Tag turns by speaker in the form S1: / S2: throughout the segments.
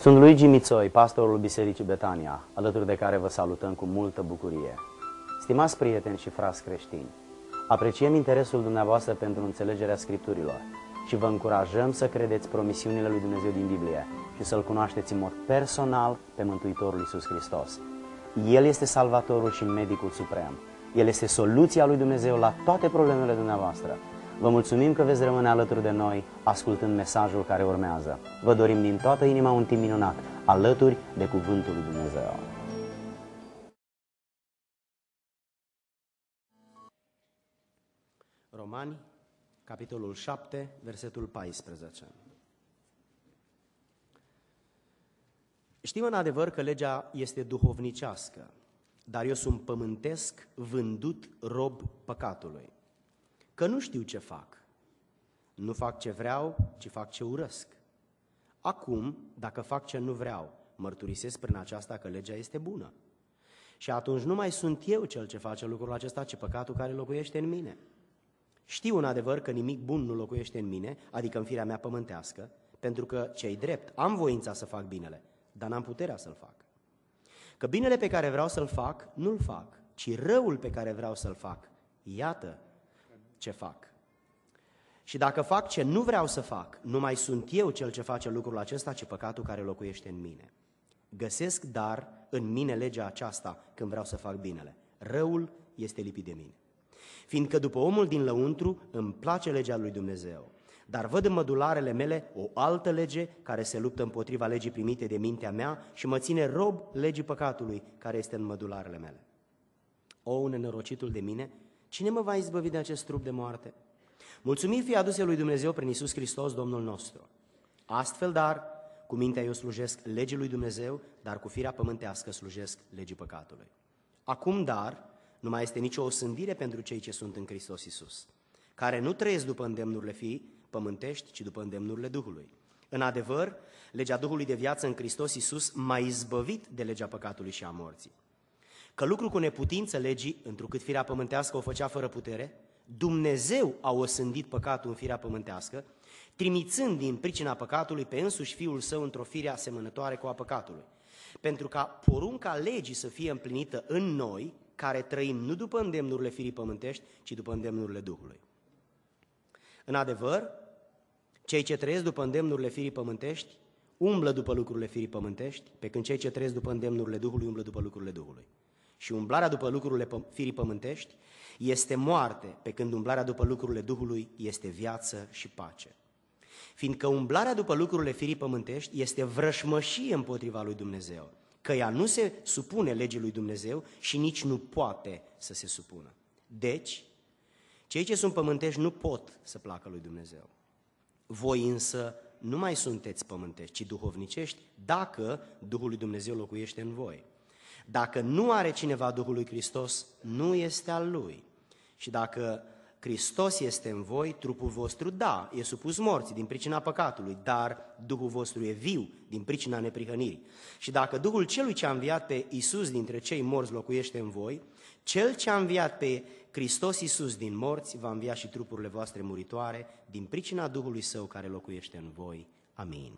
S1: Sunt Luigi Mițoi, pastorul Bisericii Betania, alături de care vă salutăm cu multă bucurie. Stimați prieteni și frați creștini, apreciem interesul dumneavoastră pentru înțelegerea Scripturilor și vă încurajăm să credeți promisiunile lui Dumnezeu din Biblie și să-L cunoașteți în mod personal pe Mântuitorul Iisus Hristos. El este Salvatorul și Medicul Suprem. El este soluția lui Dumnezeu la toate problemele dumneavoastră Vă mulțumim că veți rămâne alături de noi, ascultând mesajul care urmează. Vă dorim din toată inima un timp minunat, alături de Cuvântul lui Dumnezeu. Romani, capitolul 7, versetul 14. Știm în adevăr că legea este duhovnicească,
S2: dar eu sunt pământesc, vândut rob păcatului că nu știu ce fac. Nu fac ce vreau, ci fac ce urăsc. Acum, dacă fac ce nu vreau, mărturisesc prin aceasta că legea este bună. Și atunci nu mai sunt eu cel ce face lucrul acesta, ci păcatul care locuiește în mine. Știu în adevăr că nimic bun nu locuiește în mine, adică în firea mea pământească, pentru că cei drept, am voința să fac binele, dar n-am puterea să-l fac. Că binele pe care vreau să-l fac, nu-l fac, ci răul pe care vreau să-l fac, iată ce fac. Și dacă fac ce nu vreau să fac, nu mai sunt eu cel ce face lucrul acesta, ci păcatul care locuiește în mine. Găsesc dar în mine legea aceasta când vreau să fac binele. Răul este lipit de mine. Fiindcă după omul din lăuntru îmi place legea lui Dumnezeu, dar văd în mădularele mele o altă lege care se luptă împotriva legii primite de mintea mea și mă ține rob legii păcatului care este în mădularele mele. O, nenorocitul de mine, Cine mă va izbăvi de acest trup de moarte? Mulțumiri fie aduse lui Dumnezeu prin Isus Hristos, Domnul nostru. Astfel, dar, cu mintea eu slujesc legii lui Dumnezeu, dar cu firea pământească slujesc legii păcatului. Acum, dar, nu mai este nicio osândire pentru cei ce sunt în Hristos Isus, care nu trăiesc după îndemnurile fii pământești, ci după îndemnurile Duhului. În adevăr, legea Duhului de viață în Hristos Isus m-a izbăvit de legea păcatului și a morții că lucru cu neputință legii, întrucât firea pământească o făcea fără putere, Dumnezeu a osândit păcatul în firea pământească, trimițând din pricina păcatului pe însuși Fiul Său într-o fire asemănătoare cu a păcatului. Pentru ca porunca legii să fie împlinită în noi, care trăim nu după îndemnurile firii pământești, ci după îndemnurile Duhului. În adevăr, cei ce trăiesc după îndemnurile firii pământești umblă după lucrurile firii pământești, pe când cei ce trăiesc după îndemnurile Duhului umblă după lucrurile Duhului și umblarea după lucrurile firii pământești este moarte, pe când umblarea după lucrurile Duhului este viață și pace. Fiindcă umblarea după lucrurile firii pământești este vrășmășie împotriva lui Dumnezeu, că ea nu se supune legii lui Dumnezeu și nici nu poate să se supună. Deci, cei ce sunt pământești nu pot să placă lui Dumnezeu. Voi însă nu mai sunteți pământești, ci duhovnicești, dacă Duhul lui Dumnezeu locuiește în voi. Dacă nu are cineva Duhul lui Hristos, nu este al lui. Și dacă Hristos este în voi, trupul vostru, da, e supus morții din pricina păcatului, dar Duhul vostru e viu din pricina neprihănirii. Și dacă Duhul celui ce a înviat pe Isus dintre cei morți locuiește în voi, cel ce a înviat pe Hristos Isus din morți va învia și trupurile voastre muritoare din pricina Duhului Său care locuiește în voi. Amin.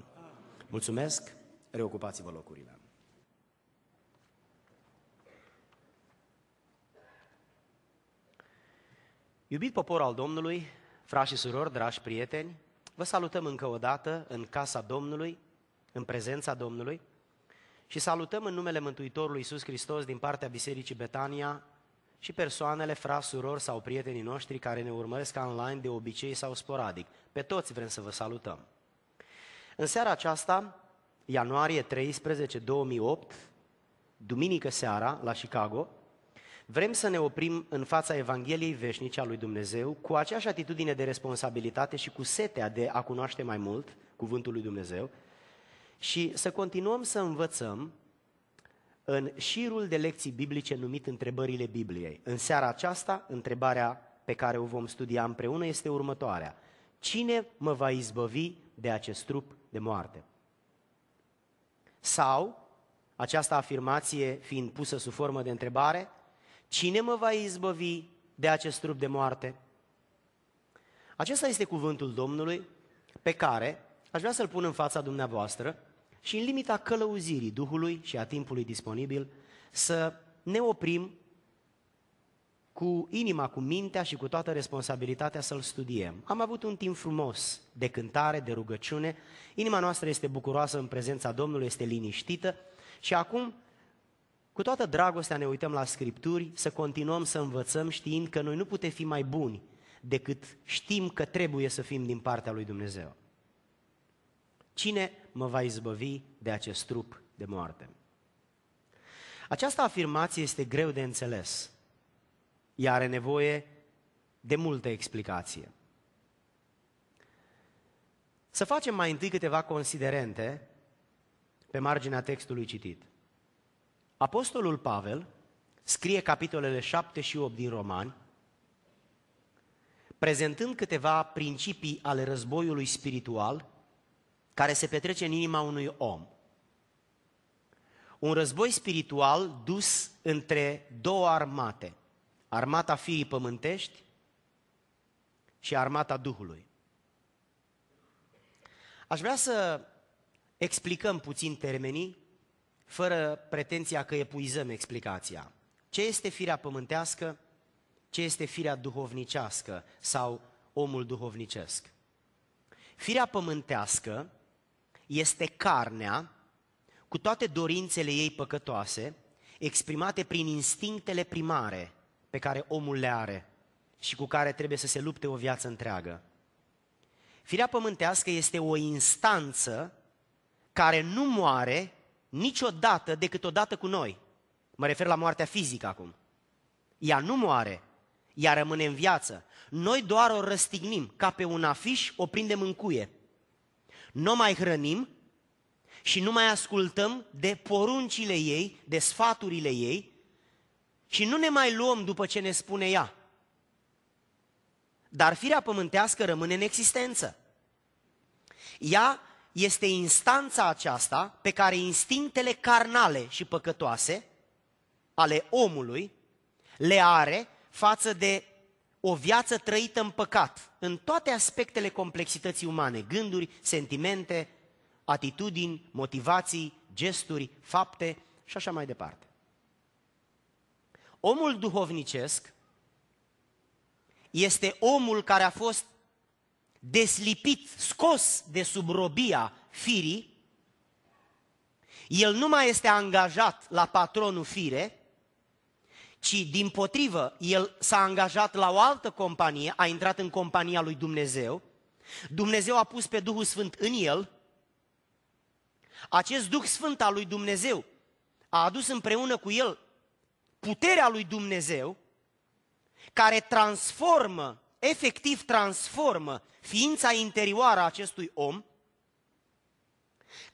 S2: Mulțumesc, reocupați-vă locurile. Iubit popor al Domnului, frați și surori, dragi prieteni, vă salutăm încă o dată în casa Domnului, în prezența Domnului și salutăm în numele Mântuitorului Iisus Hristos din partea Bisericii Betania și persoanele, frați, surori sau prietenii noștri care ne urmăresc online de obicei sau sporadic. Pe toți vrem să vă salutăm. În seara aceasta, ianuarie 13, 2008, duminică seara la Chicago, Vrem să ne oprim în fața Evangheliei veșnice a lui Dumnezeu cu aceeași atitudine de responsabilitate și cu setea de a cunoaște mai mult cuvântul lui Dumnezeu și să continuăm să învățăm în șirul de lecții biblice numit Întrebările Bibliei. În seara aceasta, întrebarea pe care o vom studia împreună este următoarea. Cine mă va izbăvi de acest trup de moarte? Sau, această afirmație fiind pusă sub formă de întrebare, Cine mă va izbăvi de acest trup de moarte? Acesta este cuvântul Domnului pe care aș vrea să-l pun în fața dumneavoastră și în limita călăuzirii Duhului și a timpului disponibil să ne oprim cu inima, cu mintea și cu toată responsabilitatea să-l studiem. Am avut un timp frumos de cântare, de rugăciune, inima noastră este bucuroasă în prezența Domnului, este liniștită și acum cu toată dragostea ne uităm la Scripturi, să continuăm să învățăm știind că noi nu putem fi mai buni decât știm că trebuie să fim din partea lui Dumnezeu. Cine mă va izbăvi de acest trup de moarte? Această afirmație este greu de înțeles. Ea are nevoie de multă explicație. Să facem mai întâi câteva considerente pe marginea textului citit. Apostolul Pavel scrie capitolele 7 și 8 din Romani, prezentând câteva principii ale războiului spiritual care se petrece în inima unui om. Un război spiritual dus între două armate, armata firii pământești și armata Duhului. Aș vrea să explicăm puțin termenii fără pretenția că epuizăm explicația. Ce este firea pământească? Ce este firea duhovnicească sau omul duhovnicesc? Firea pământească este carnea cu toate dorințele ei păcătoase, exprimate prin instinctele primare pe care omul le are și cu care trebuie să se lupte o viață întreagă. Firea pământească este o instanță care nu moare niciodată decât odată cu noi. Mă refer la moartea fizică acum. Ea nu moare, ea rămâne în viață. Noi doar o răstignim, ca pe un afiș o prindem în cuie. Nu mai hrănim și nu mai ascultăm de poruncile ei, de sfaturile ei și nu ne mai luăm după ce ne spune ea. Dar firea pământească rămâne în existență. Ea este instanța aceasta pe care instinctele carnale și păcătoase ale omului le are față de o viață trăită în păcat, în toate aspectele complexității umane, gânduri, sentimente, atitudini, motivații, gesturi, fapte și așa mai departe. Omul duhovnicesc este omul care a fost deslipit, scos de sub robia firii, el nu mai este angajat la patronul fire, ci din potrivă, el s-a angajat la o altă companie, a intrat în compania lui Dumnezeu, Dumnezeu a pus pe Duhul Sfânt în el, acest Duh Sfânt al lui Dumnezeu a adus împreună cu el puterea lui Dumnezeu, care transformă efectiv transformă ființa interioară a acestui om,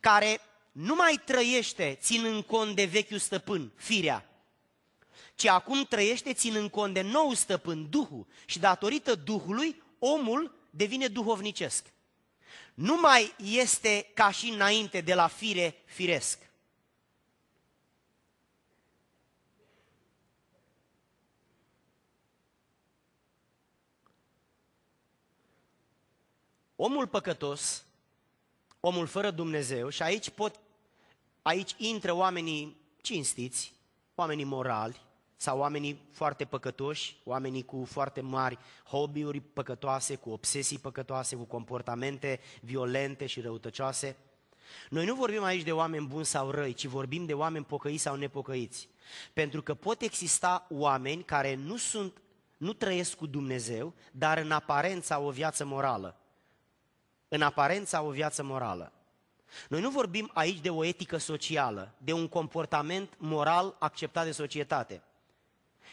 S2: care nu mai trăiește ținând cont de vechiul stăpân, firea, ci acum trăiește ținând cont de nou stăpân, Duhul. Și datorită Duhului, omul devine duhovnicesc. Nu mai este ca și înainte de la fire firesc. Omul păcătos, omul fără Dumnezeu, și aici pot, aici intră oamenii cinstiți, oamenii morali, sau oamenii foarte păcătoși, oamenii cu foarte mari hobby-uri păcătoase, cu obsesii păcătoase, cu comportamente violente și răutăcioase. Noi nu vorbim aici de oameni buni sau răi, ci vorbim de oameni pocăiți sau nepocăiți. Pentru că pot exista oameni care nu sunt nu trăiesc cu Dumnezeu, dar în aparență au o viață morală în aparența o viață morală. Noi nu vorbim aici de o etică socială, de un comportament moral acceptat de societate,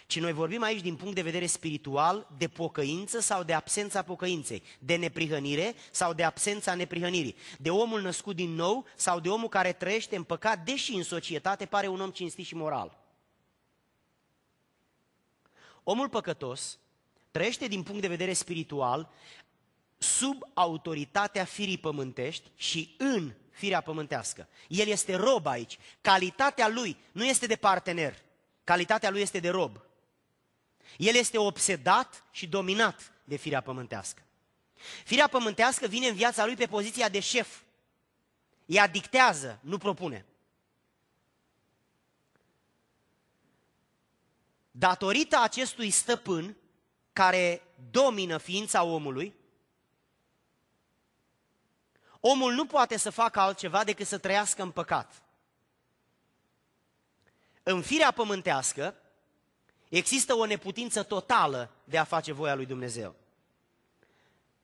S2: ci noi vorbim aici din punct de vedere spiritual de pocăință sau de absența pocăinței, de neprihănire sau de absența neprihănirii, de omul născut din nou sau de omul care trăiește în păcat, deși în societate pare un om cinstit și moral. Omul păcătos trăiește din punct de vedere spiritual sub autoritatea firii pământești și în firea pământească. El este rob aici. Calitatea lui nu este de partener. Calitatea lui este de rob. El este obsedat și dominat de firea pământească. Firea pământească vine în viața lui pe poziția de șef. Ea dictează, nu propune. Datorită acestui stăpân care domină ființa omului, omul nu poate să facă altceva decât să trăiască în păcat. În firea pământească există o neputință totală de a face voia lui Dumnezeu.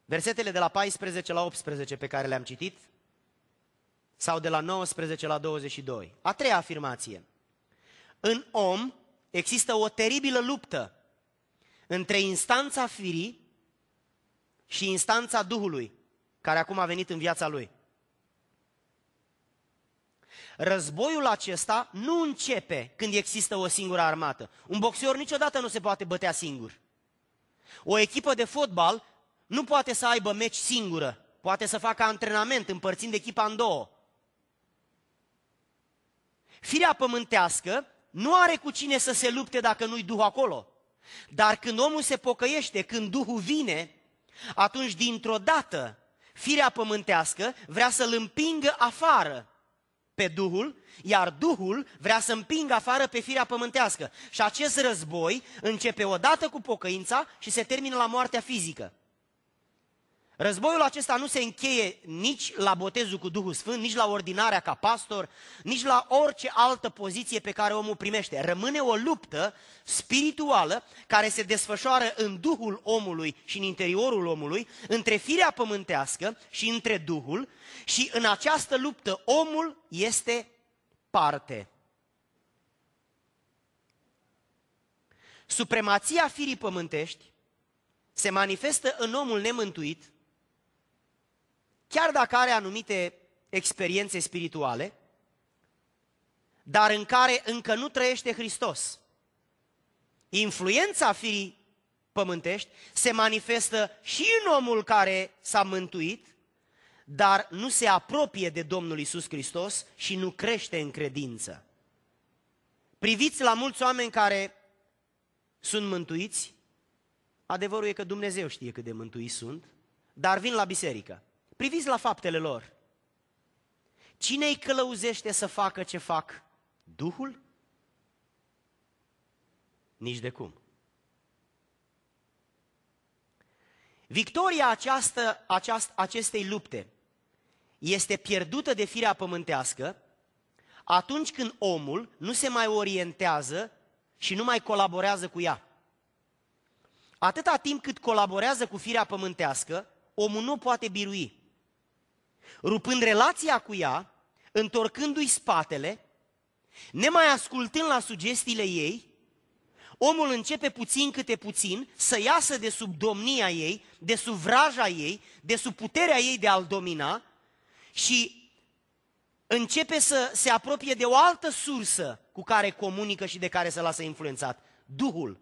S2: Versetele de la 14 la 18 pe care le-am citit sau de la 19 la 22. A treia afirmație. În om există o teribilă luptă între instanța firii și instanța Duhului care acum a venit în viața lui. Războiul acesta nu începe când există o singură armată. Un boxeor niciodată nu se poate bătea singur. O echipă de fotbal nu poate să aibă meci singură. Poate să facă antrenament împărțind echipa în două. Firea pământească nu are cu cine să se lupte dacă nu-i Duhul acolo. Dar când omul se pocăiește, când Duhul vine, atunci dintr-o dată Firea pământească vrea să-l împingă afară pe Duhul, iar Duhul vrea să împingă afară pe firea pământească. Și acest război începe odată cu pocăința și se termină la moartea fizică. Războiul acesta nu se încheie nici la botezul cu Duhul Sfânt, nici la ordinarea ca pastor, nici la orice altă poziție pe care omul primește. Rămâne o luptă spirituală care se desfășoară în Duhul omului și în interiorul omului, între firea pământească și între Duhul și în această luptă omul este parte. Supremația firii pământești se manifestă în omul nemântuit chiar dacă are anumite experiențe spirituale, dar în care încă nu trăiește Hristos. Influența firii pământești se manifestă și în omul care s-a mântuit, dar nu se apropie de Domnul Isus Hristos și nu crește în credință. Priviți la mulți oameni care sunt mântuiți, adevărul e că Dumnezeu știe cât de mântuiți sunt, dar vin la biserică. Priviți la faptele lor. Cine îi călăuzește să facă ce fac? Duhul? Nici de cum. Victoria această, aceast, acestei lupte este pierdută de firea pământească atunci când omul nu se mai orientează și nu mai colaborează cu ea. Atâta timp cât colaborează cu firea pământească, omul nu poate birui rupând relația cu ea, întorcându-i spatele, nemai ascultând la sugestiile ei, omul începe puțin câte puțin să iasă de sub domnia ei, de sub vraja ei, de sub puterea ei de a-l domina și începe să se apropie de o altă sursă cu care comunică și de care se lasă influențat, Duhul.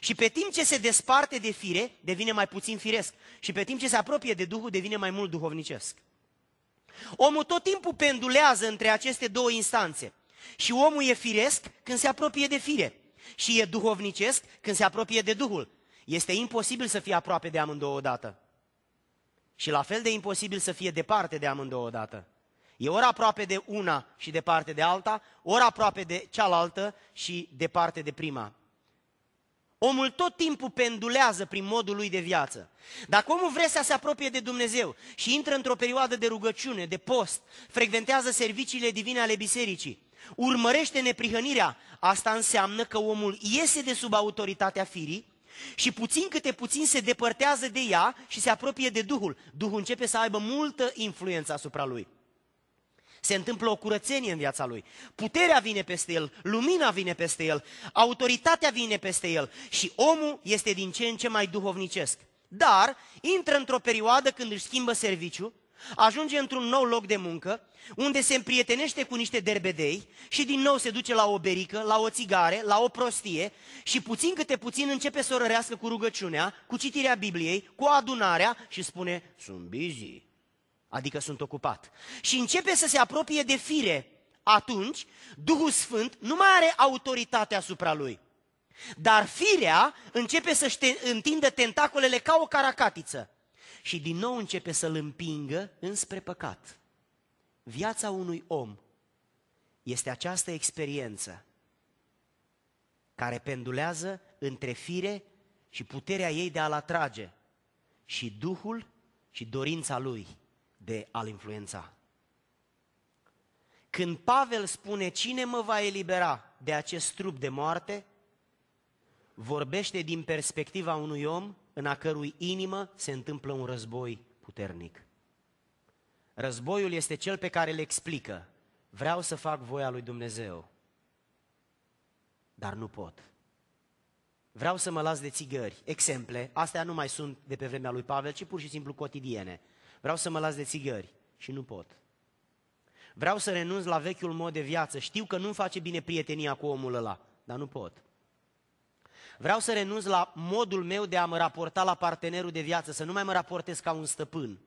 S2: Și pe timp ce se desparte de fire, devine mai puțin firesc. Și pe timp ce se apropie de Duhul, devine mai mult duhovnicesc. Omul tot timpul pendulează între aceste două instanțe. Și omul e firesc când se apropie de fire. Și e duhovnicesc când se apropie de Duhul. Este imposibil să fie aproape de amândouă odată. Și la fel de imposibil să fie departe de amândouă odată. E ori aproape de una și departe de alta, ori aproape de cealaltă și departe de prima. Omul tot timpul pendulează prin modul lui de viață. Dacă omul vrea să se apropie de Dumnezeu și intră într-o perioadă de rugăciune, de post, frecventează serviciile divine ale bisericii, urmărește neprihănirea, asta înseamnă că omul iese de sub autoritatea firii și puțin câte puțin se depărtează de ea și se apropie de Duhul. Duhul începe să aibă multă influență asupra lui se întâmplă o curățenie în viața lui. Puterea vine peste el, lumina vine peste el, autoritatea vine peste el și omul este din ce în ce mai duhovnicesc. Dar intră într-o perioadă când își schimbă serviciu, ajunge într-un nou loc de muncă, unde se împrietenește cu niște derbedei și din nou se duce la o berică, la o țigare, la o prostie și puțin câte puțin începe să o rărească cu rugăciunea, cu citirea Bibliei, cu adunarea și spune, sunt busy, adică sunt ocupat. Și începe să se apropie de fire, atunci Duhul Sfânt nu mai are autoritate asupra lui. Dar firea începe să și întindă tentacolele ca o caracatiță și din nou începe să-l împingă înspre păcat. Viața unui om este această experiență care pendulează între fire și puterea ei de a-l atrage și Duhul și dorința lui de a-l influența. Când Pavel spune cine mă va elibera de acest trup de moarte, vorbește din perspectiva unui om în a cărui inimă se întâmplă un război puternic. Războiul este cel pe care îl explică. Vreau să fac voia lui Dumnezeu, dar nu pot. Vreau să mă las de țigări. Exemple, astea nu mai sunt de pe vremea lui Pavel, ci pur și simplu cotidiene. Vreau să mă las de țigări și nu pot. Vreau să renunț la vechiul mod de viață. Știu că nu-mi face bine prietenia cu omul ăla, dar nu pot. Vreau să renunț la modul meu de a mă raporta la partenerul de viață, să nu mai mă raportez ca un stăpân.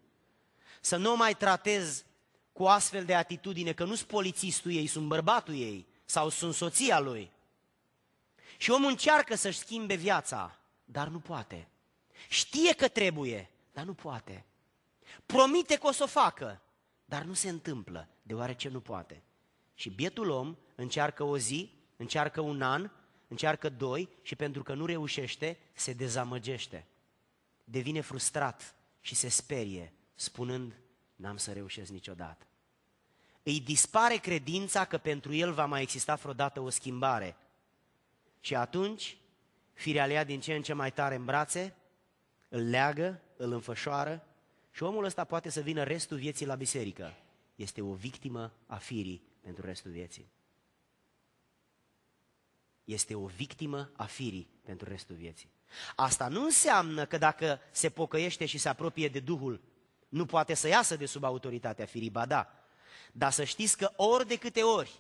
S2: Să nu mai tratez cu astfel de atitudine, că nu-s polițistul ei, sunt bărbatul ei sau sunt soția lui. Și omul încearcă să-și schimbe viața, dar nu poate. Știe că trebuie, dar nu poate promite că o să o facă, dar nu se întâmplă, deoarece nu poate. Și bietul om încearcă o zi, încearcă un an, încearcă doi și pentru că nu reușește, se dezamăgește. Devine frustrat și se sperie, spunând, n-am să reușesc niciodată. Îi dispare credința că pentru el va mai exista vreodată o schimbare. Și atunci, firea lea din ce în ce mai tare în brațe, îl leagă, îl înfășoară și omul ăsta poate să vină restul vieții la biserică. Este o victimă a firii pentru restul vieții. Este o victimă a firii pentru restul vieții. Asta nu înseamnă că dacă se pocăiește și se apropie de Duhul, nu poate să iasă de sub autoritatea firii, ba da. Dar să știți că ori de câte ori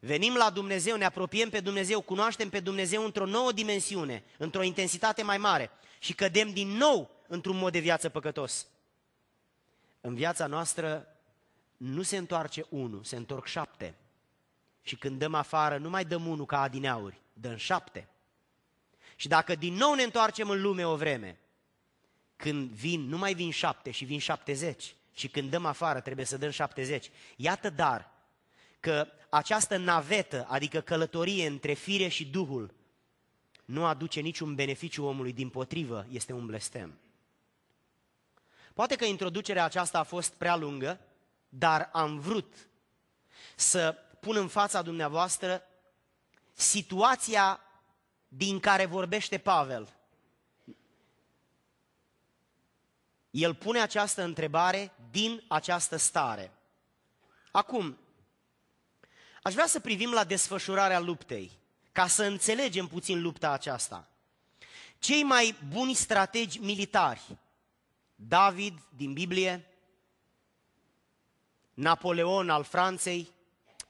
S2: venim la Dumnezeu, ne apropiem pe Dumnezeu, cunoaștem pe Dumnezeu într-o nouă dimensiune, într-o intensitate mai mare și cădem din nou într-un mod de viață păcătos. În viața noastră nu se întoarce unul, se întorc șapte. Și când dăm afară, nu mai dăm unul ca adineauri, dăm șapte. Și dacă din nou ne întoarcem în lume o vreme, când vin, nu mai vin șapte și vin șaptezeci. Și când dăm afară, trebuie să dăm șaptezeci. Iată dar că această navetă, adică călătorie între fire și Duhul, nu aduce niciun beneficiu omului, din potrivă, este un blestem. Poate că introducerea aceasta a fost prea lungă, dar am vrut să pun în fața dumneavoastră situația din care vorbește Pavel. El pune această întrebare din această stare. Acum, aș vrea să privim la desfășurarea luptei, ca să înțelegem puțin lupta aceasta. Cei mai buni strategi militari David din Biblie, Napoleon al Franței,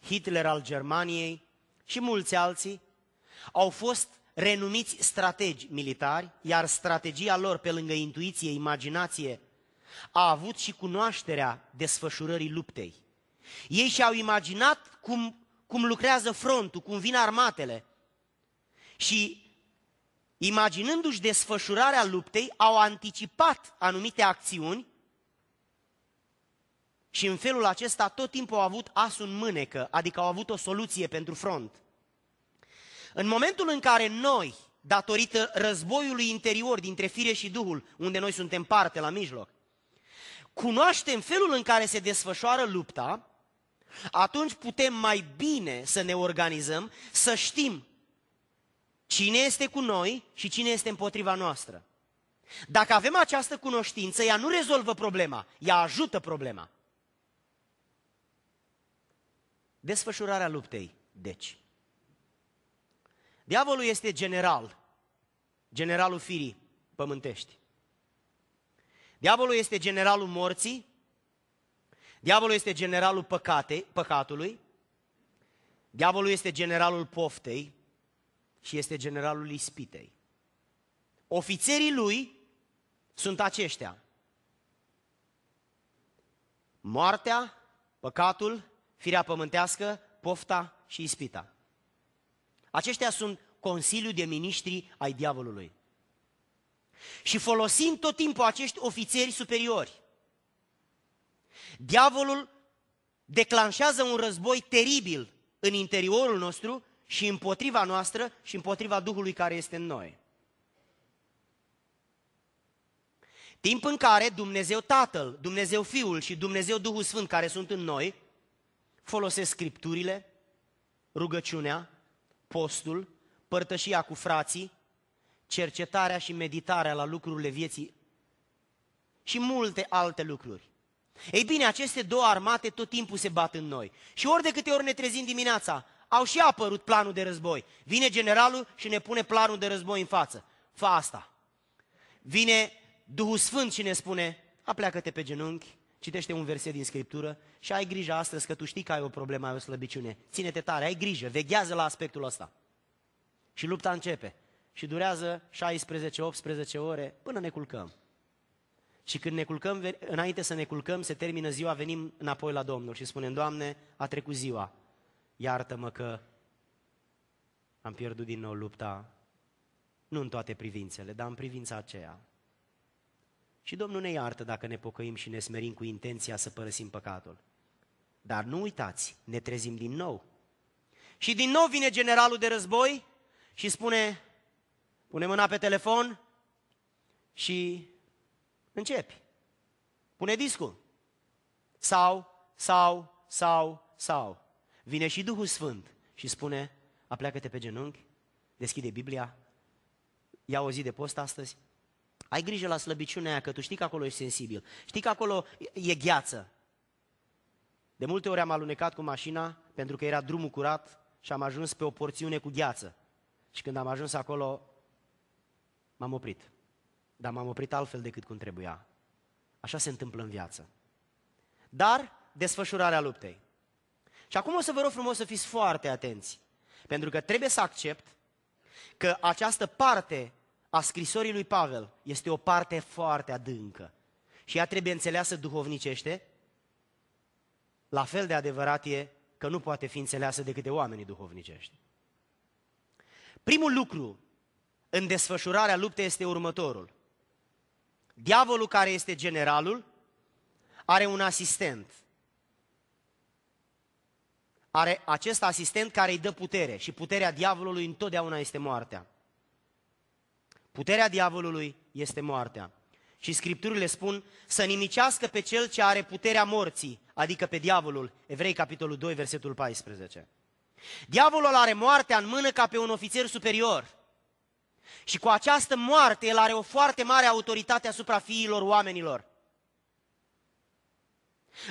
S2: Hitler al Germaniei și mulți alții au fost renumiți strategi militari, iar strategia lor, pe lângă intuiție, imaginație, a avut și cunoașterea desfășurării luptei. Ei și-au imaginat cum, cum lucrează frontul, cum vin armatele. Și imaginându-și desfășurarea luptei, au anticipat anumite acțiuni și în felul acesta tot timpul au avut asul în mânecă, adică au avut o soluție pentru front. În momentul în care noi, datorită războiului interior dintre fire și duhul, unde noi suntem parte la mijloc, cunoaștem felul în care se desfășoară lupta, atunci putem mai bine să ne organizăm, să știm Cine este cu noi și cine este împotriva noastră? Dacă avem această cunoștință, ea nu rezolvă problema, ea ajută problema. Desfășurarea luptei, deci. Diavolul este general, generalul firii pământești. Diavolul este generalul morții, diavolul este generalul păcate, păcatului, diavolul este generalul poftei, și este generalul ispitei. Ofițerii lui sunt aceștia. Moartea, păcatul, firea pământească, pofta și ispita. Aceștia sunt Consiliul de Ministri ai Diavolului. Și folosim tot timpul acești ofițeri superiori. Diavolul declanșează un război teribil în interiorul nostru și împotriva noastră și împotriva Duhului care este în noi. Timp în care Dumnezeu Tatăl, Dumnezeu Fiul și Dumnezeu Duhul Sfânt care sunt în noi folosesc scripturile, rugăciunea, postul, părtășia cu frații, cercetarea și meditarea la lucrurile vieții și multe alte lucruri. Ei bine, aceste două armate tot timpul se bat în noi. Și ori de câte ori ne trezim dimineața, au și apărut planul de război. Vine generalul și ne pune planul de război în față. Fa asta. Vine Duhul Sfânt și ne spune, apleacă-te pe genunchi, citește un verset din Scriptură și ai grijă astăzi că tu știi că ai o problemă, ai o slăbiciune. Ține-te tare, ai grijă, veghează la aspectul ăsta. Și lupta începe. Și durează 16-18 ore până ne culcăm. Și când ne culcăm, înainte să ne culcăm, se termină ziua, venim înapoi la Domnul și spunem, Doamne, a trecut ziua, iartă-mă că am pierdut din nou lupta, nu în toate privințele, dar în privința aceea. Și Domnul ne iartă dacă ne pocăim și ne smerim cu intenția să părăsim păcatul. Dar nu uitați, ne trezim din nou. Și din nou vine generalul de război și spune, pune mâna pe telefon și începi. Pune discul. Sau, sau, sau, sau vine și Duhul Sfânt și spune, apleacă-te pe genunchi, deschide Biblia, ia o zi de post astăzi, ai grijă la slăbiciunea aia, că tu știi că acolo ești sensibil, știi că acolo e gheață. De multe ori am alunecat cu mașina pentru că era drumul curat și am ajuns pe o porțiune cu gheață. Și când am ajuns acolo, m-am oprit. Dar m-am oprit altfel decât cum trebuia. Așa se întâmplă în viață. Dar desfășurarea luptei. Și acum o să vă rog frumos să fiți foarte atenți, pentru că trebuie să accept că această parte a scrisorii lui Pavel este o parte foarte adâncă și ea trebuie înțeleasă duhovnicește, la fel de adevărat e că nu poate fi înțeleasă decât de oamenii duhovnicești. Primul lucru în desfășurarea luptei este următorul. Diavolul care este generalul are un asistent – are acest asistent care îi dă putere și puterea diavolului întotdeauna este moartea. Puterea diavolului este moartea. Și scripturile spun să nimicească pe cel ce are puterea morții, adică pe diavolul, Evrei capitolul 2, versetul 14. Diavolul are moartea în mână ca pe un ofițer superior. Și cu această moarte el are o foarte mare autoritate asupra fiilor oamenilor.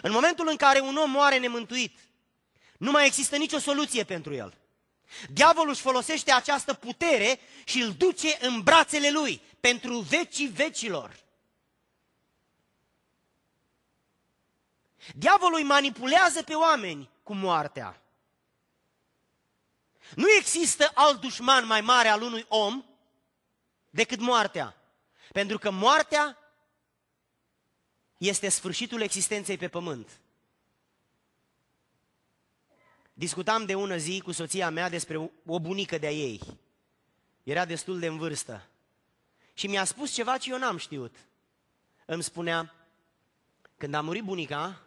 S2: În momentul în care un om moare nemântuit, nu mai există nicio soluție pentru el. Diavolul își folosește această putere și îl duce în brațele lui pentru vecii vecilor. Diavolul îi manipulează pe oameni cu moartea. Nu există alt dușman mai mare al unui om decât moartea. Pentru că moartea este sfârșitul existenței pe pământ. Discutam de ună zi cu soția mea despre o bunică de-a ei. Era destul de în vârstă. Și mi-a spus ceva ce eu n-am știut. Îmi spunea, când a murit bunica,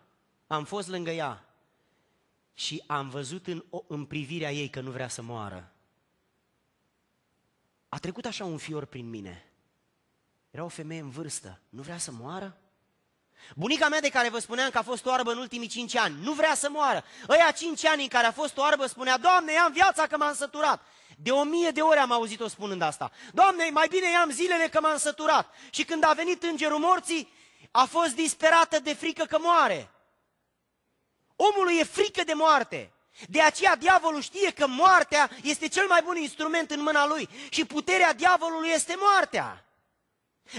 S2: am fost lângă ea și am văzut în, în privirea ei că nu vrea să moară. A trecut așa un fior prin mine. Era o femeie în vârstă, nu vrea să moară? Bunica mea de care vă spuneam că a fost oarbă în ultimii cinci ani, nu vrea să moară. Ăia cinci ani în care a fost oarbă spunea, Doamne, am viața că m-am săturat. De o mie de ori am auzit-o spunând asta. Doamne, mai bine i-am zilele că m-am săturat. Și când a venit îngerul morții, a fost disperată de frică că moare. Omului e frică de moarte. De aceea diavolul știe că moartea este cel mai bun instrument în mâna lui și puterea diavolului este moartea.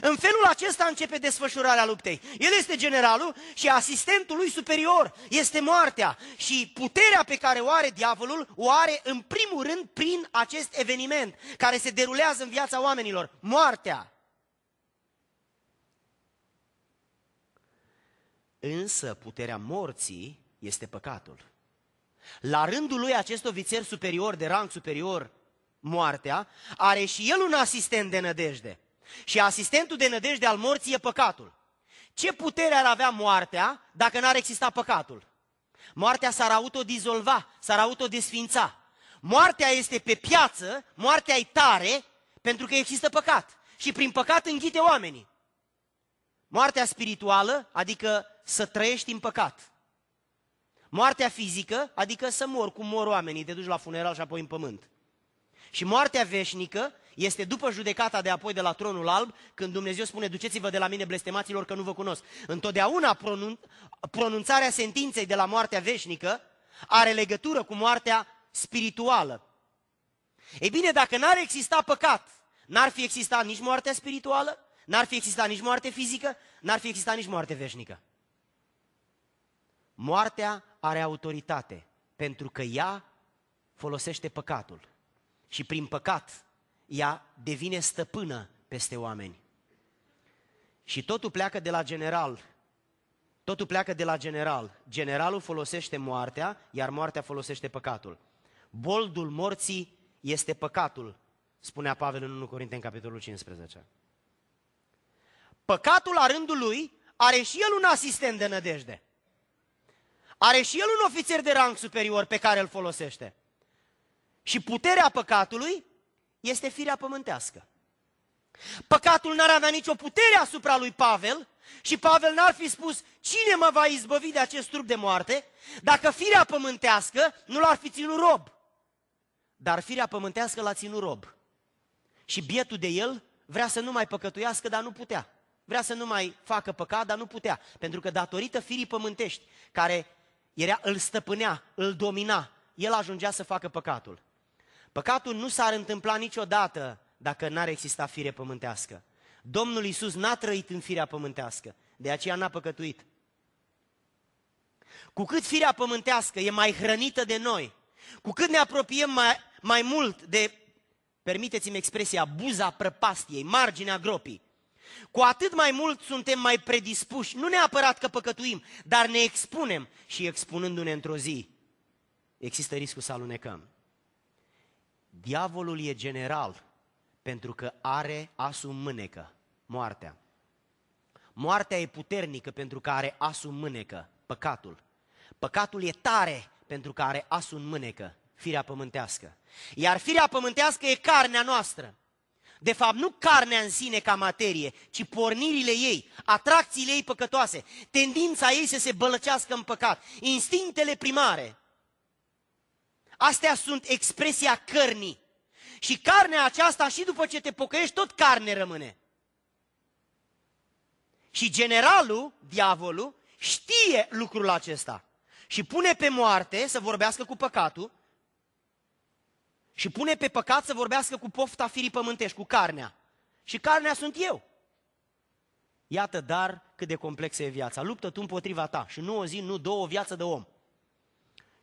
S2: În felul acesta începe desfășurarea luptei. El este generalul și asistentul lui superior este moartea. Și puterea pe care o are diavolul, o are în primul rând prin acest eveniment care se derulează în viața oamenilor. Moartea. Însă puterea morții este păcatul. La rândul lui acest ofițer superior, de rang superior, moartea, are și el un asistent de nădejde. Și asistentul de nădejde al morții e păcatul. Ce putere ar avea moartea dacă n-ar exista păcatul? Moartea s-ar autodizolva, s-ar autodesfința. Moartea este pe piață, moartea e tare, pentru că există păcat. Și prin păcat înghite oamenii. Moartea spirituală, adică să trăiești în păcat. Moartea fizică, adică să mor cum mor oamenii, te duci la funeral și apoi în pământ. Și moartea veșnică este după judecata de apoi de la tronul alb, când Dumnezeu spune, duceți-vă de la mine blestemaților că nu vă cunosc. Întotdeauna pronun- pronunțarea sentinței de la moartea veșnică are legătură cu moartea spirituală. Ei bine, dacă n-ar exista păcat, n-ar fi existat nici moartea spirituală, n-ar fi existat nici moarte fizică, n-ar fi existat nici moarte veșnică. Moartea are autoritate pentru că ea folosește păcatul. Și prin păcat ea devine stăpână peste oameni. Și totul pleacă de la general. Totul pleacă de la general. Generalul folosește moartea, iar moartea folosește păcatul. Boldul morții este păcatul, spunea Pavel în 1 Corinteni, capitolul 15. Păcatul la rândul lui are și el un asistent de nădejde. Are și el un ofițer de rang superior pe care îl folosește. Și puterea păcatului este firea pământească. Păcatul n-ar avea nicio putere asupra lui Pavel și Pavel n-ar fi spus cine mă va izbăvi de acest trup de moarte dacă firea pământească nu l-ar fi ținut rob. Dar firea pământească l-a ținut rob. Și bietul de el vrea să nu mai păcătuiască, dar nu putea. Vrea să nu mai facă păcat, dar nu putea. Pentru că datorită firii pământești, care era, îl stăpânea, îl domina, el ajungea să facă păcatul. Păcatul nu s-ar întâmpla niciodată dacă n-ar exista fire pământească. Domnul Iisus n-a trăit în firea pământească, de aceea n-a păcătuit. Cu cât firea pământească e mai hrănită de noi, cu cât ne apropiem mai, mai mult de, permiteți-mi expresia, buza prăpastiei, marginea gropii, cu atât mai mult suntem mai predispuși, nu neapărat că păcătuim, dar ne expunem și expunându-ne într-o zi, există riscul să alunecăm. Diavolul e general pentru că are asul mânecă, moartea. Moartea e puternică pentru că are asul mânecă, păcatul. Păcatul e tare pentru că are asul mânecă, firea pământească. Iar firea pământească e carnea noastră. De fapt, nu carnea în sine ca materie, ci pornirile ei, atracțiile ei păcătoase, tendința ei să se bălăcească în păcat, instinctele primare. Astea sunt expresia cărnii. Și carnea aceasta, și după ce te pocăiești, tot carne rămâne. Și generalul, diavolul, știe lucrul acesta. Și pune pe moarte să vorbească cu păcatul, și pune pe păcat să vorbească cu pofta firii pământești, cu carnea. Și carnea sunt eu. Iată dar cât de complexă e viața. Luptă tu împotriva ta și nu o zi, nu două, viață de om.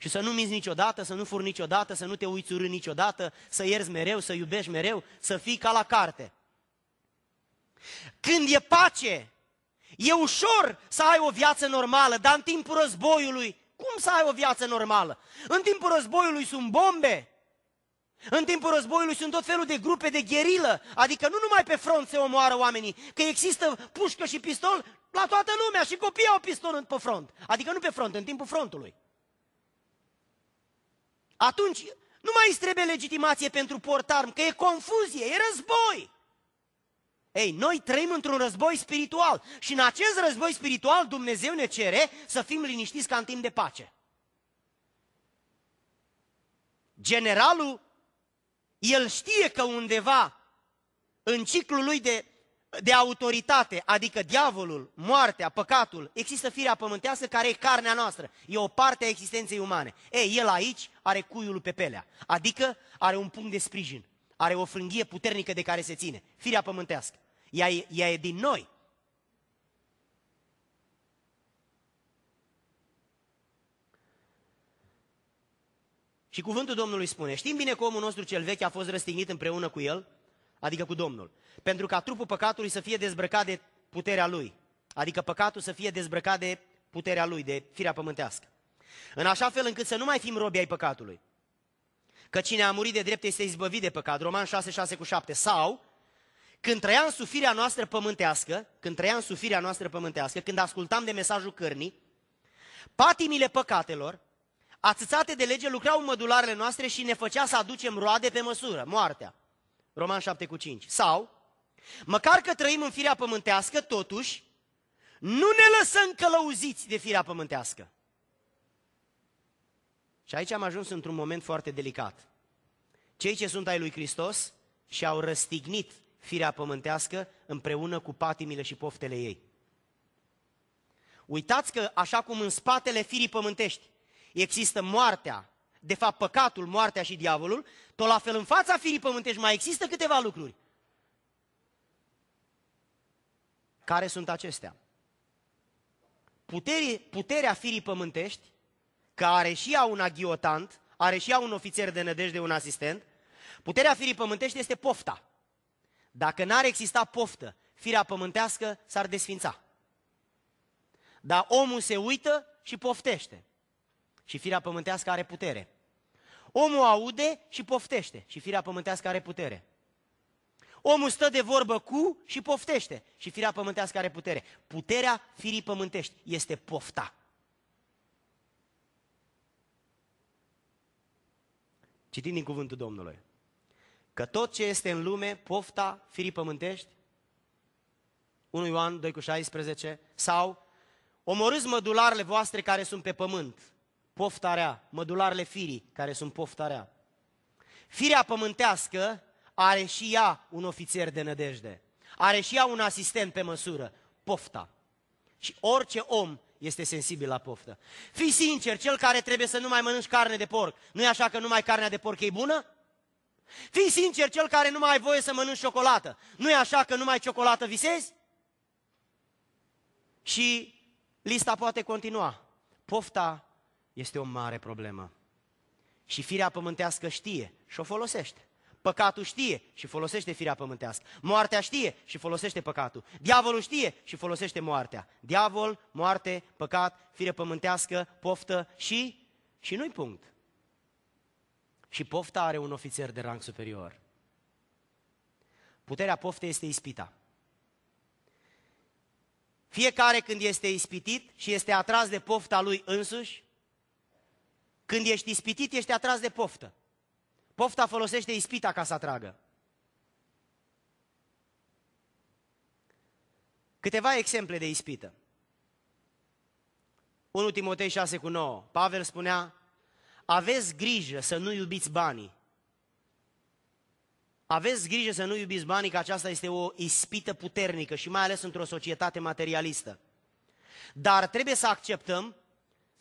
S2: Și să nu minți niciodată, să nu furi niciodată, să nu te uiți urât niciodată, să ierzi mereu, să iubești mereu, să fii ca la carte. Când e pace, e ușor să ai o viață normală, dar în timpul războiului, cum să ai o viață normală? În timpul războiului sunt bombe, în timpul războiului sunt tot felul de grupe de gherilă, adică nu numai pe front se omoară oamenii, că există pușcă și pistol la toată lumea și copiii au pistol pe front, adică nu pe front, în timpul frontului atunci nu mai trebuie legitimație pentru portarm, că e confuzie, e război. Ei, noi trăim într-un război spiritual și în acest război spiritual Dumnezeu ne cere să fim liniștiți ca în timp de pace. Generalul, el știe că undeva în ciclul lui de de autoritate, adică diavolul, moartea, păcatul, există firea pământească care e carnea noastră, e o parte a existenței umane. Ei, el aici are cuiul pe pelea, adică are un punct de sprijin, are o frânghie puternică de care se ține, firea pământească. Ea e, ea e din noi. Și cuvântul Domnului spune, știm bine că omul nostru cel vechi a fost răstignit împreună cu el adică cu Domnul. Pentru ca trupul păcatului să fie dezbrăcat de puterea lui, adică păcatul să fie dezbrăcat de puterea lui, de firea pământească. În așa fel încât să nu mai fim robi ai păcatului. Că cine a murit de drept este izbăvit de păcat, Roman 6, 6 cu 7. Sau, când trăia în sufirea noastră pământească, când trăia în sufirea noastră pământească, când ascultam de mesajul cărnii, patimile păcatelor, atâțate de lege, lucrau în mădularele noastre și ne făcea să aducem roade pe măsură, moartea. Roman 7 cu 5. Sau, măcar că trăim în firea pământească, totuși, nu ne lăsăm călăuziți de firea pământească. Și aici am ajuns într-un moment foarte delicat. Cei ce sunt ai lui Hristos și-au răstignit firea pământească împreună cu patimile și poftele ei. Uitați că, așa cum în spatele firii pământești există moartea, de fapt păcatul, moartea și diavolul, tot la fel în fața firii pământești mai există câteva lucruri. Care sunt acestea? Puterii, puterea firii pământești, care are și ea un aghiotant, are și ea un ofițer de nădejde, un asistent, puterea firii pământești este pofta. Dacă n-ar exista poftă, firea pământească s-ar desfința. Dar omul se uită și poftește. Și firea pământească are putere. Omul aude și poftește și firea pământească are putere. Omul stă de vorbă cu și poftește și firea pământească are putere. Puterea firii pământești este pofta. Citind din cuvântul Domnului. Că tot ce este în lume, pofta firii pământești, 1 Ioan 2 cu 16, sau omorâți mădularele voastre care sunt pe pământ, poftarea, mădularele firii, care sunt poftarea. Firea pământească are și ea un ofițer de nădejde, are și ea un asistent pe măsură, pofta. Și orice om este sensibil la poftă. Fii sincer, cel care trebuie să nu mai mănânci carne de porc, nu e așa că numai carnea de porc e bună? Fii sincer, cel care nu mai ai voie să mănânci ciocolată, nu e așa că numai ciocolată visezi? Și lista poate continua. Pofta este o mare problemă. Și firea pământească știe și o folosește. Păcatul știe și folosește firea pământească. Moartea știe și folosește păcatul. Diavolul știe și folosește moartea. Diavol, moarte, păcat, fire pământească, poftă și... Și nu-i punct. Și pofta are un ofițer de rang superior. Puterea poftei este ispita. Fiecare când este ispitit și este atras de pofta lui însuși, când ești ispitit, ești atras de poftă. Pofta folosește ispita ca să atragă. Câteva exemple de ispită. 1 Timotei 6 cu 9. Pavel spunea, aveți grijă să nu iubiți banii. Aveți grijă să nu iubiți banii, că aceasta este o ispită puternică și mai ales într-o societate materialistă. Dar trebuie să acceptăm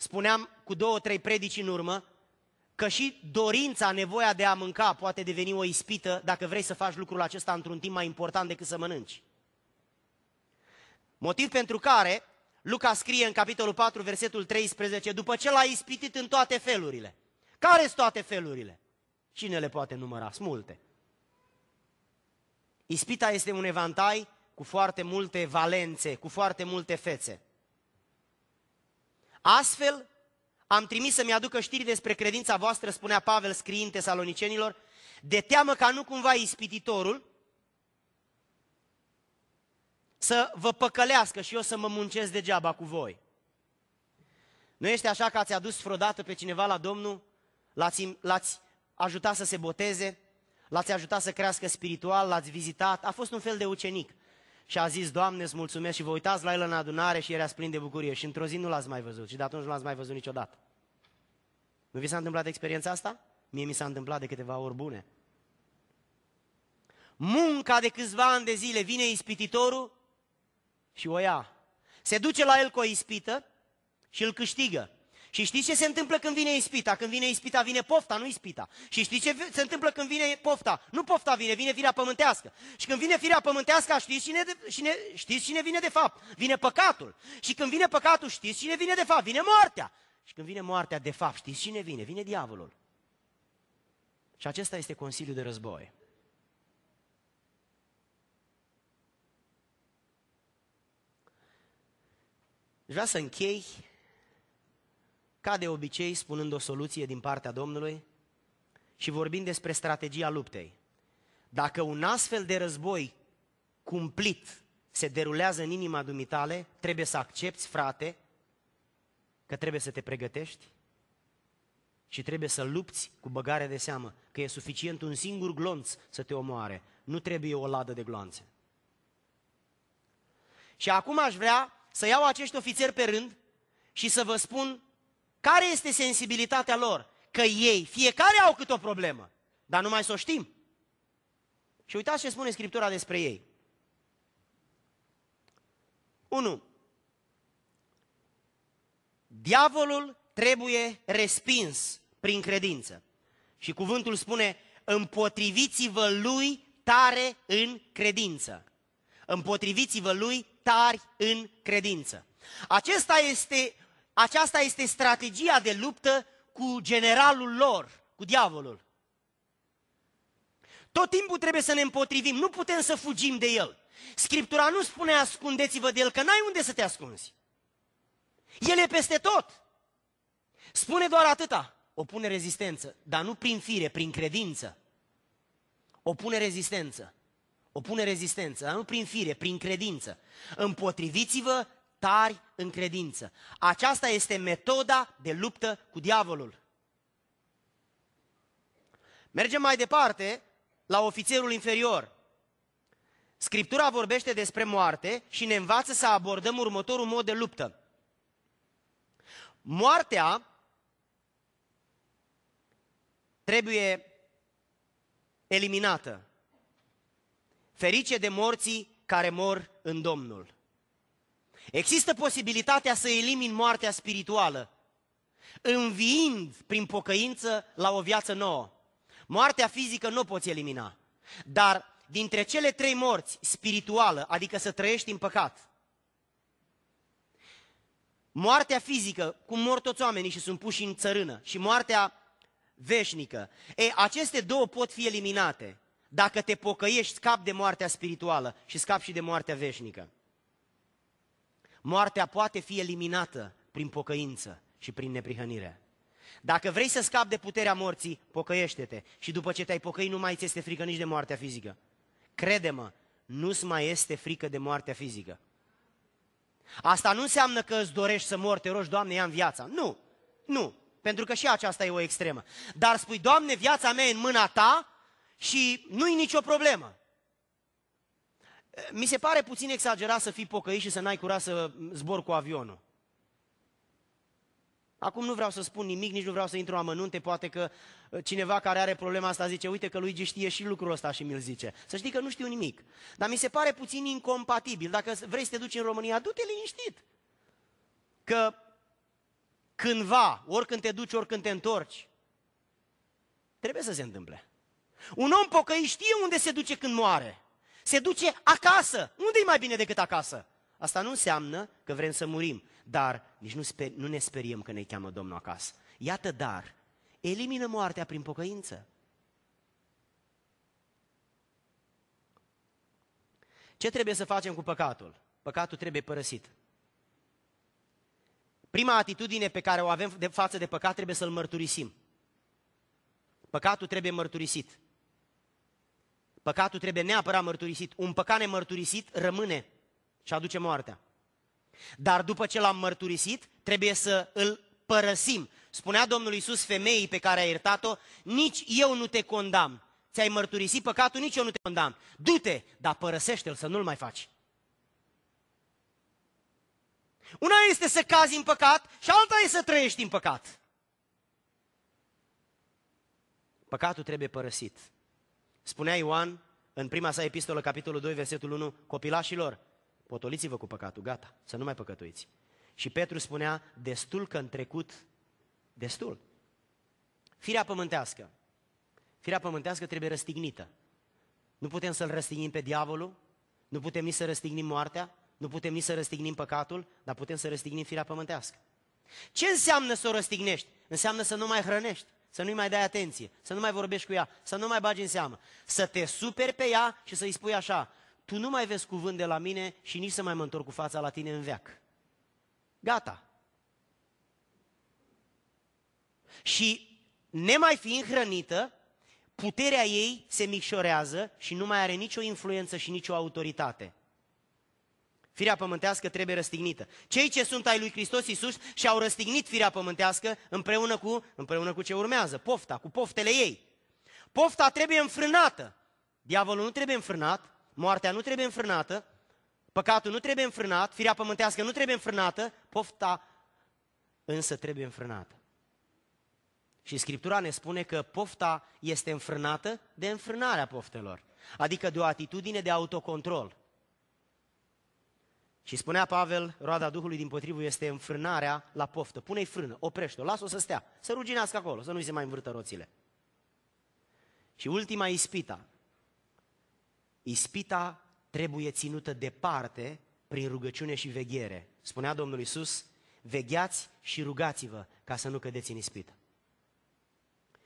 S2: Spuneam cu două, trei predici în urmă că și dorința, nevoia de a mânca poate deveni o ispită dacă vrei să faci lucrul acesta într-un timp mai important decât să mănânci. Motiv pentru care Luca scrie în capitolul 4, versetul 13, după ce l-a ispitit în toate felurile. care sunt toate felurile? Cine le poate număra? Sunt multe. Ispita este un evantai cu foarte multe valențe, cu foarte multe fețe. Astfel, am trimis să-mi aducă știri despre credința voastră, spunea Pavel scriind tesalonicenilor, de teamă ca nu cumva ispititorul să vă păcălească și eu să mă muncesc degeaba cu voi. Nu este așa că ați adus vreodată pe cineva la Domnul, l-ați, l-ați ajutat să se boteze, l-ați ajutat să crească spiritual, l-ați vizitat, a fost un fel de ucenic și a zis, Doamne, îți mulțumesc și vă uitați la el în adunare și era plin de bucurie și într-o zi nu l-ați mai văzut și de atunci nu l-ați mai văzut niciodată. Nu vi s-a întâmplat experiența asta? Mie mi s-a întâmplat de câteva ori bune. Munca de câțiva ani de zile vine ispititorul și o ia. Se duce la el cu o ispită și îl câștigă. Și știți ce se întâmplă când vine ispita? Când vine ispita, vine pofta, nu ispita. Și știți ce se întâmplă când vine pofta? Nu pofta vine, vine firea pământească. Și când vine firea pământească, știți cine, cine, știți cine vine de fapt? Vine păcatul. Și când vine păcatul, știți cine vine de fapt? Vine moartea. Și când vine moartea, de fapt, știți cine vine? Vine diavolul. Și acesta este Consiliul de Război. Vreau să închei ca de obicei spunând o soluție din partea Domnului și vorbind despre strategia luptei. Dacă un astfel de război cumplit se derulează în inima dumitale, trebuie să accepti, frate, că trebuie să te pregătești și trebuie să lupți cu băgare de seamă, că e suficient un singur glonț să te omoare, nu trebuie o ladă de gloanțe. Și acum aș vrea să iau acești ofițeri pe rând și să vă spun care este sensibilitatea lor? Că ei, fiecare au câte o problemă, dar mai să o știm. Și uitați ce spune Scriptura despre ei. 1. Diavolul trebuie respins prin credință. Și cuvântul spune, împotriviți-vă lui tare în credință. Împotriviți-vă lui tari în credință. Acesta este aceasta este strategia de luptă cu generalul lor, cu diavolul. Tot timpul trebuie să ne împotrivim, nu putem să fugim de el. Scriptura nu spune ascundeți-vă de el, că n-ai unde să te ascunzi. El e peste tot. Spune doar atâta, opune rezistență, dar nu prin fire, prin credință. Opune rezistență. Opune rezistență, dar nu prin fire, prin credință. Împotriviți-vă tari în credință. Aceasta este metoda de luptă cu diavolul. Mergem mai departe la ofițerul inferior. Scriptura vorbește despre moarte și ne învață să abordăm următorul mod de luptă. Moartea trebuie eliminată. Ferice de morții care mor în Domnul. Există posibilitatea să elimini moartea spirituală, înviind prin pocăință la o viață nouă. Moartea fizică nu o poți elimina, dar dintre cele trei morți, spirituală, adică să trăiești în păcat, moartea fizică, cum mor toți oamenii și sunt puși în țărână, și moartea veșnică, e, aceste două pot fi eliminate dacă te pocăiești, scapi de moartea spirituală și scapi și de moartea veșnică. Moartea poate fi eliminată prin pocăință și prin neprihănire. Dacă vrei să scapi de puterea morții, pocăiește-te. Și după ce te-ai pocăit, nu mai ți este frică nici de moartea fizică. Crede-mă, nu-ți mai este frică de moartea fizică. Asta nu înseamnă că îți dorești să mori, te rogi, Doamne, ia în viața. Nu, nu, pentru că și aceasta e o extremă. Dar spui, Doamne, viața mea e în mâna Ta și nu-i nicio problemă. Mi se pare puțin exagerat să fii pocăit și să n-ai curat să zbor cu avionul. Acum nu vreau să spun nimic, nici nu vreau să intru amănunte, poate că uh, cineva care are problema asta zice, uite că lui știe și lucrul ăsta și mi-l zice. Să știi că nu știu nimic. Dar mi se pare puțin incompatibil. Dacă vrei să te duci în România, du-te liniștit. Că cândva, oricând te duci, oricând te întorci, trebuie să se întâmple. Un om pocăit știe unde se duce când moare. Se duce acasă. Unde e mai bine decât acasă? Asta nu înseamnă că vrem să murim, dar nici nu, sper, nu ne speriem că ne cheamă Domnul acasă. Iată dar, elimină moartea prin pocăință. Ce trebuie să facem cu păcatul? Păcatul trebuie părăsit. Prima atitudine pe care o avem de față de păcat trebuie să-l mărturisim. Păcatul trebuie mărturisit. Păcatul trebuie neapărat mărturisit. Un păcat nemărturisit rămâne și aduce moartea. Dar după ce l-am mărturisit, trebuie să îl părăsim. Spunea Domnul Iisus femeii pe care a iertat-o, nici eu nu te condamn. Ți-ai mărturisit păcatul, nici eu nu te condamn. Du-te, dar părăsește-l să nu-l mai faci. Una este să cazi în păcat și alta este să trăiești în păcat. Păcatul trebuie părăsit. Spunea Ioan în prima sa epistolă, capitolul 2, versetul 1, copilașilor, potoliți-vă cu păcatul, gata, să nu mai păcătuiți. Și Petru spunea, destul că în trecut, destul. Firea pământească, firea pământească trebuie răstignită. Nu putem să-l răstignim pe diavolul, nu putem nici să răstignim moartea, nu putem nici să răstignim păcatul, dar putem să răstignim firea pământească. Ce înseamnă să o răstignești? Înseamnă să nu mai hrănești. Să nu-i mai dai atenție, să nu mai vorbești cu ea, să nu mai bagi în seamă. Să te superi pe ea și să-i spui așa, tu nu mai vezi cuvânt de la mine și nici să mai mă întorc cu fața la tine în veac. Gata. Și nemai fiind hrănită, puterea ei se micșorează și nu mai are nicio influență și nicio autoritate. Firea pământească trebuie răstignită. Cei ce sunt ai lui Hristos Iisus și-au răstignit firea pământească împreună cu, împreună cu ce urmează, pofta, cu poftele ei. Pofta trebuie înfrânată. Diavolul nu trebuie înfrânat, moartea nu trebuie înfrânată, păcatul nu trebuie înfrânat, firea pământească nu trebuie înfrânată, pofta însă trebuie înfrânată. Și Scriptura ne spune că pofta este înfrânată de înfrânarea poftelor, adică de o atitudine de autocontrol. Și spunea Pavel, roada Duhului din potrivă este înfrânarea la poftă. Pune-i frână, oprește-o, lasă-o să stea, să ruginească acolo, să nu-i se mai învârtă roțile. Și ultima ispita. Ispita trebuie ținută departe prin rugăciune și veghere. Spunea Domnul Isus, vegheați și rugați-vă ca să nu cădeți în ispită.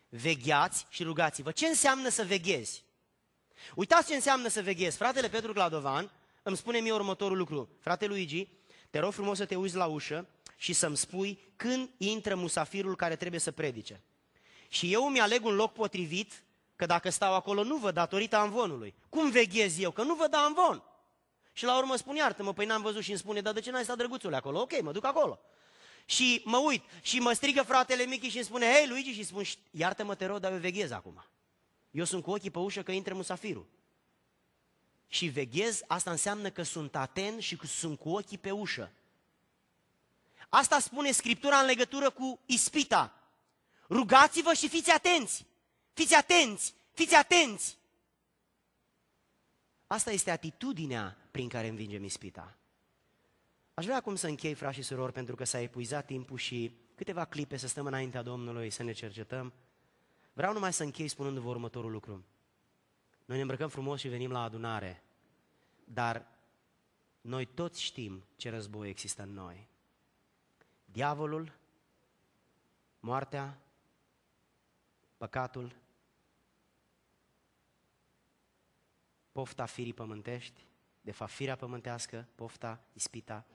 S2: Vegheați și rugați-vă. Ce înseamnă să veghezi? Uitați ce înseamnă să veghezi. Fratele Petru Gladovan, îmi spune mie următorul lucru. Frate Luigi, te rog frumos să te uiți la ușă și să-mi spui când intră musafirul care trebuie să predice. Și eu îmi aleg un loc potrivit, că dacă stau acolo nu văd datorită amvonului. Cum veghez eu? Că nu văd amvon. Și la urmă spun, iartă-mă, păi n-am văzut și îmi spune, dar de ce n-ai stat drăguțule acolo? Ok, mă duc acolo. Și mă uit și mă strigă fratele Michi și îmi spune, hei Luigi, și spun, iartă-mă, te rog, dar eu veghez acum. Eu sunt cu ochii pe ușă că intră musafirul și veghez, asta înseamnă că sunt aten și că sunt cu ochii pe ușă. Asta spune Scriptura în legătură cu ispita. Rugați-vă și fiți atenți! Fiți atenți! Fiți atenți! Asta este atitudinea prin care învingem ispita. Aș vrea acum să închei, frați și surori, pentru că s-a epuizat timpul și câteva clipe să stăm înaintea Domnului, să ne cercetăm. Vreau numai să închei spunându-vă următorul lucru. Noi ne îmbrăcăm frumos și venim la adunare, dar noi toți știm ce război există în noi. Diavolul, moartea, păcatul, pofta firii pământești, de fapt firea pământească, pofta, ispita,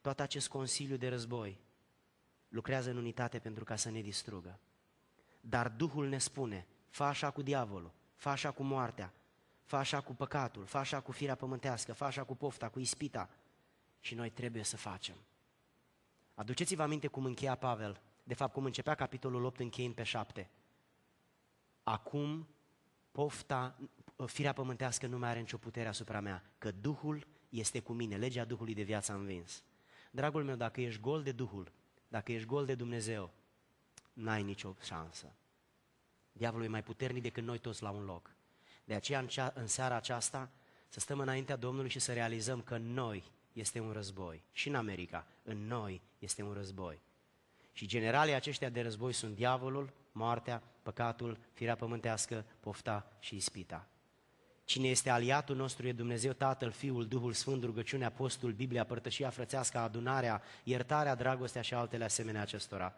S2: tot acest consiliu de război lucrează în unitate pentru ca să ne distrugă. Dar Duhul ne spune, fă așa cu diavolul, Fă așa cu moartea, fă așa cu păcatul, fă așa cu firea pământească, fă așa cu pofta, cu ispita. Și noi trebuie să facem. Aduceți-vă aminte cum încheia Pavel, de fapt cum începea capitolul 8, încheind pe 7. Acum pofta, uh, firea pământească nu mai are nicio putere asupra mea, că Duhul este cu mine, legea Duhului de viață s-a învins. Dragul meu, dacă ești gol de Duhul, dacă ești gol de Dumnezeu, n-ai nicio șansă. Diavolul e mai puternic decât noi toți la un loc. De aceea în, cea, în seara aceasta să stăm înaintea Domnului și să realizăm că în noi este un război. Și în America, în noi este un război. Și generalii aceștia de război sunt diavolul, moartea, păcatul, firea pământească, pofta și ispita. Cine este aliatul nostru e Dumnezeu Tatăl, Fiul, Duhul Sfânt, rugăciunea, postul, Biblia, părtășia frățească, adunarea, iertarea, dragostea și altele asemenea acestora.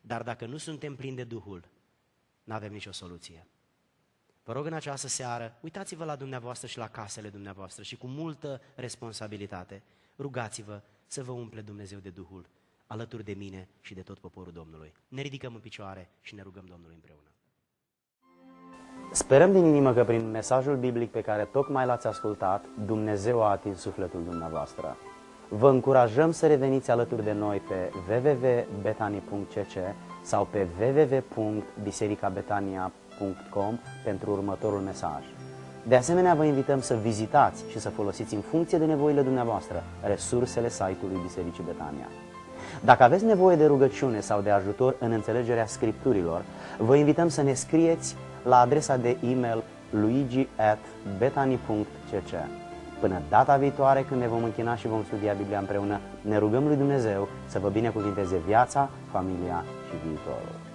S2: Dar dacă nu suntem plini de Duhul, nu avem nicio soluție. Vă rog în această seară, uitați-vă la dumneavoastră și la casele dumneavoastră și cu multă responsabilitate, rugați-vă să vă umple Dumnezeu de Duhul alături de mine și de tot poporul Domnului. Ne ridicăm în picioare și ne rugăm Domnului împreună.
S1: Sperăm din inimă că prin mesajul biblic pe care tocmai l-ați ascultat, Dumnezeu a atins sufletul dumneavoastră. Vă încurajăm să reveniți alături de noi pe www.betani.cc sau pe www.bisericabetania.com pentru următorul mesaj. De asemenea, vă invităm să vizitați și să folosiți în funcție de nevoile dumneavoastră resursele site-ului Bisericii Betania. Dacă aveți nevoie de rugăciune sau de ajutor în înțelegerea scripturilor, vă invităm să ne scrieți la adresa de e-mail luigi@betani.cc. Până data viitoare, când ne vom închina și vom studia Biblia împreună, ne rugăm lui Dumnezeu să vă binecuvinteze viața, familia și viitorul.